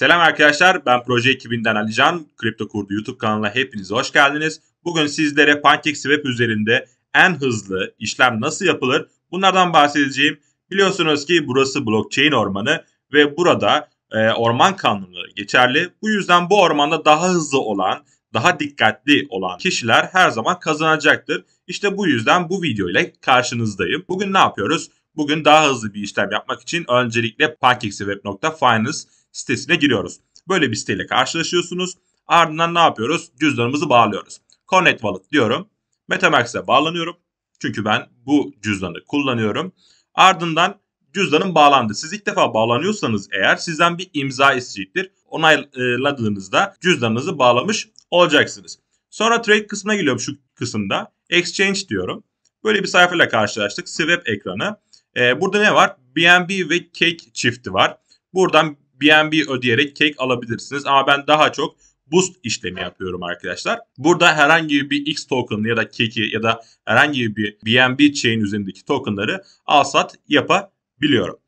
Selam arkadaşlar ben proje ekibinden Alican. Kripto Kurdu YouTube kanalına hepiniz hoş geldiniz. Bugün sizlere PancakeSwap üzerinde en hızlı işlem nasıl yapılır bunlardan bahsedeceğim. Biliyorsunuz ki burası blockchain ormanı ve burada e, orman kanunları geçerli. Bu yüzden bu ormanda daha hızlı olan, daha dikkatli olan kişiler her zaman kazanacaktır. İşte bu yüzden bu video ile karşınızdayım. Bugün ne yapıyoruz? Bugün daha hızlı bir işlem yapmak için öncelikle pankakeswap.finance sitesine giriyoruz. Böyle bir siteyle karşılaşıyorsunuz. Ardından ne yapıyoruz? Cüzdanımızı bağlıyoruz. Connect Wallet diyorum. MetaMask'e bağlanıyorum. Çünkü ben bu cüzdanı kullanıyorum. Ardından cüzdanım bağlandı. Siz ilk defa bağlanıyorsanız eğer sizden bir imza isteyecektir. Onayladığınızda cüzdanınızı bağlamış olacaksınız. Sonra trade kısmına geliyorum şu kısımda. Exchange diyorum. Böyle bir sayfayla karşılaştık. Swap ekranı. Ee, burada ne var? BNB ve Cake çifti var. Buradan BNB ödeyerek kek alabilirsiniz. Ama ben daha çok boost işlemi yapıyorum arkadaşlar. Burada herhangi bir X token ya da keki ya da herhangi bir BNB chain üzerindeki tokenları alsat yapabiliyorum.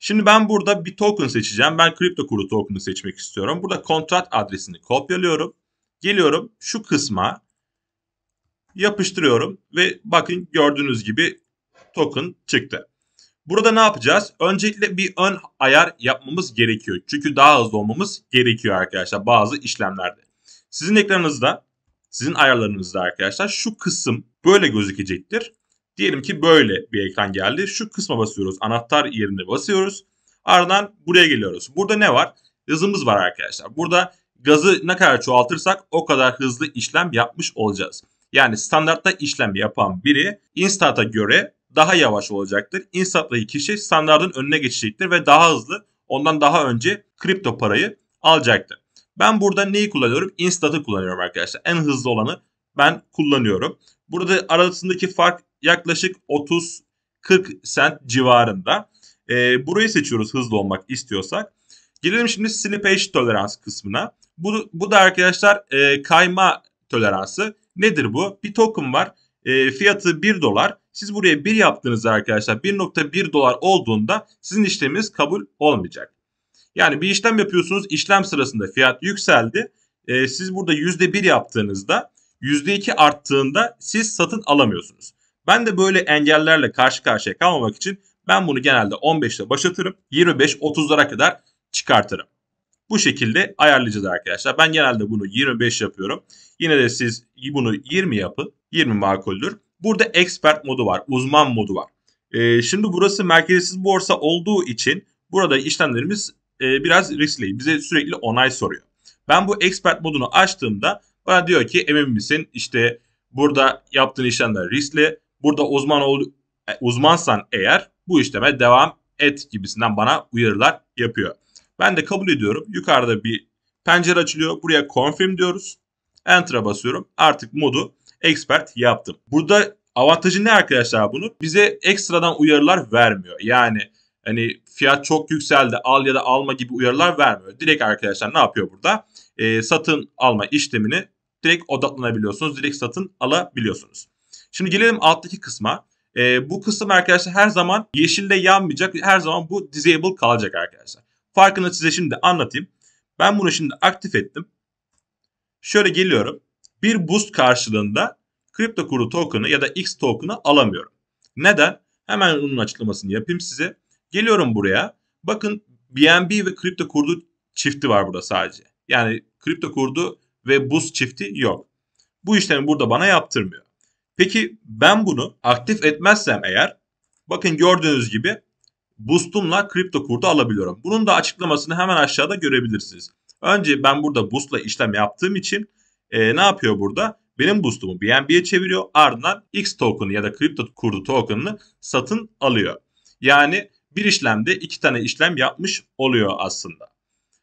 Şimdi ben burada bir token seçeceğim. Ben kripto kuru token'ı seçmek istiyorum. Burada kontrat adresini kopyalıyorum. Geliyorum şu kısma yapıştırıyorum ve bakın gördüğünüz gibi token çıktı. Burada ne yapacağız? Öncelikle bir ön ayar yapmamız gerekiyor. Çünkü daha hızlı olmamız gerekiyor arkadaşlar bazı işlemlerde. Sizin ekranınızda, sizin ayarlarınızda arkadaşlar şu kısım böyle gözükecektir. Diyelim ki böyle bir ekran geldi. Şu kısma basıyoruz. Anahtar yerine basıyoruz. Ardından buraya geliyoruz. Burada ne var? Hızımız var arkadaşlar. Burada gazı ne kadar çoğaltırsak o kadar hızlı işlem yapmış olacağız. Yani standartta işlem yapan biri Instant'a göre daha yavaş olacaktır. Instant'taki kişi standartın önüne geçecektir ve daha hızlı ondan daha önce kripto parayı alacaktır. Ben burada neyi kullanıyorum? Instat'ı kullanıyorum arkadaşlar. En hızlı olanı ben kullanıyorum. Burada arasındaki fark yaklaşık 30-40 sent civarında. E, burayı seçiyoruz hızlı olmak istiyorsak. Gelelim şimdi slippage tolerans kısmına. Bu, bu da arkadaşlar e, kayma toleransı. Nedir bu? Bir token var e, fiyatı 1 dolar. Siz buraya 1 yaptınız arkadaşlar 1.1 dolar olduğunda sizin işleminiz kabul olmayacak. Yani bir işlem yapıyorsunuz işlem sırasında fiyat yükseldi. E, siz burada %1 yaptığınızda %2 arttığında siz satın alamıyorsunuz. Ben de böyle engellerle karşı karşıya kalmamak için ben bunu genelde 15 başlatırım. 25-30'lara kadar çıkartırım. Bu şekilde ayarlayacağız arkadaşlar. Ben genelde bunu 25 yapıyorum. Yine de siz bunu 20 yapın. 20 makuldür. Burada expert modu var, uzman modu var. E, şimdi burası merkezsiz borsa olduğu için burada işlemlerimiz e, biraz riskli. Bize sürekli onay soruyor. Ben bu expert modunu açtığımda bana diyor ki emin misin işte burada yaptığın işlemler riskli. Burada uzman ol, e, uzmansan eğer bu işleme devam et gibisinden bana uyarılar yapıyor. Ben de kabul ediyorum. Yukarıda bir pencere açılıyor. Buraya confirm diyoruz. Enter'a basıyorum. Artık modu expert yaptım. Burada avantajı ne arkadaşlar bunu? Bize ekstradan uyarılar vermiyor. Yani hani fiyat çok yükseldi al ya da alma gibi uyarılar vermiyor. Direkt arkadaşlar ne yapıyor burada? E, satın alma işlemini direkt odaklanabiliyorsunuz. Direkt satın alabiliyorsunuz. Şimdi gelelim alttaki kısma. E, bu kısım arkadaşlar her zaman yeşilde yanmayacak. Her zaman bu disable kalacak arkadaşlar. Farkını size şimdi anlatayım. Ben bunu şimdi aktif ettim. Şöyle geliyorum bir boost karşılığında kripto kuru token'ı ya da X token'ı alamıyorum. Neden? Hemen onun açıklamasını yapayım size. Geliyorum buraya. Bakın BNB ve kripto kurdu çifti var burada sadece. Yani kripto kurdu ve boost çifti yok. Bu işlemi burada bana yaptırmıyor. Peki ben bunu aktif etmezsem eğer bakın gördüğünüz gibi boostumla kripto kurdu alabiliyorum. Bunun da açıklamasını hemen aşağıda görebilirsiniz. Önce ben burada boostla işlem yaptığım için e, ne yapıyor burada? Benim boost'umu BNB'ye çeviriyor. Ardından X token'ı ya da kripto kurdu token'ını satın alıyor. Yani bir işlemde iki tane işlem yapmış oluyor aslında.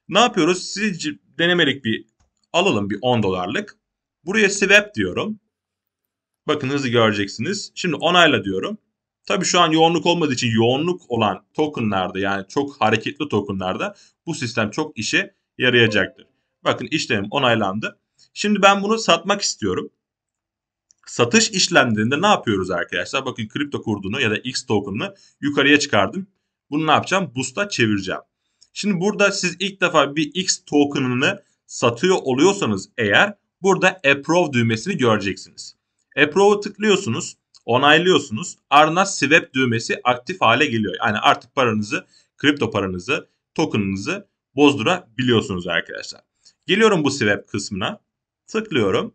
Ne yapıyoruz? Sizce denemelik bir alalım bir 10 dolarlık. Buraya swap diyorum. Bakın hızlı göreceksiniz. Şimdi onayla diyorum. Tabii şu an yoğunluk olmadığı için yoğunluk olan tokenlarda yani çok hareketli tokenlarda bu sistem çok işe yarayacaktır. Bakın işlemim onaylandı. Şimdi ben bunu satmak istiyorum. Satış işlemlerinde ne yapıyoruz arkadaşlar? Bakın kripto kurduğunu ya da X token'ını yukarıya çıkardım. Bunu ne yapacağım? Boost'a çevireceğim. Şimdi burada siz ilk defa bir X token'ını satıyor oluyorsanız eğer burada approve düğmesini göreceksiniz. Approve'ı tıklıyorsunuz, onaylıyorsunuz. Arna swap düğmesi aktif hale geliyor. Yani artık paranızı, kripto paranızı, token'ınızı bozdurabiliyorsunuz arkadaşlar. Geliyorum bu swap kısmına. Tıklıyorum.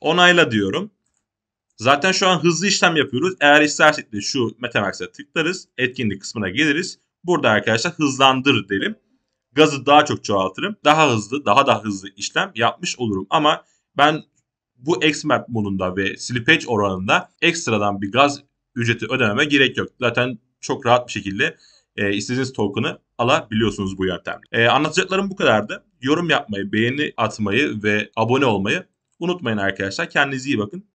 Onayla diyorum. Zaten şu an hızlı işlem yapıyoruz. Eğer istersek de şu Metamax'e tıklarız. Etkinlik kısmına geliriz. Burada arkadaşlar hızlandır derim. Gazı daha çok çoğaltırım. Daha hızlı, daha da hızlı işlem yapmış olurum. Ama ben bu XMAP modunda ve slippage oranında ekstradan bir gaz ücreti ödememe gerek yok. Zaten çok rahat bir şekilde e, istediğiniz token'ı alabiliyorsunuz bu yöntemle. E, anlatacaklarım bu kadardı yorum yapmayı, beğeni atmayı ve abone olmayı unutmayın arkadaşlar. Kendinize iyi bakın.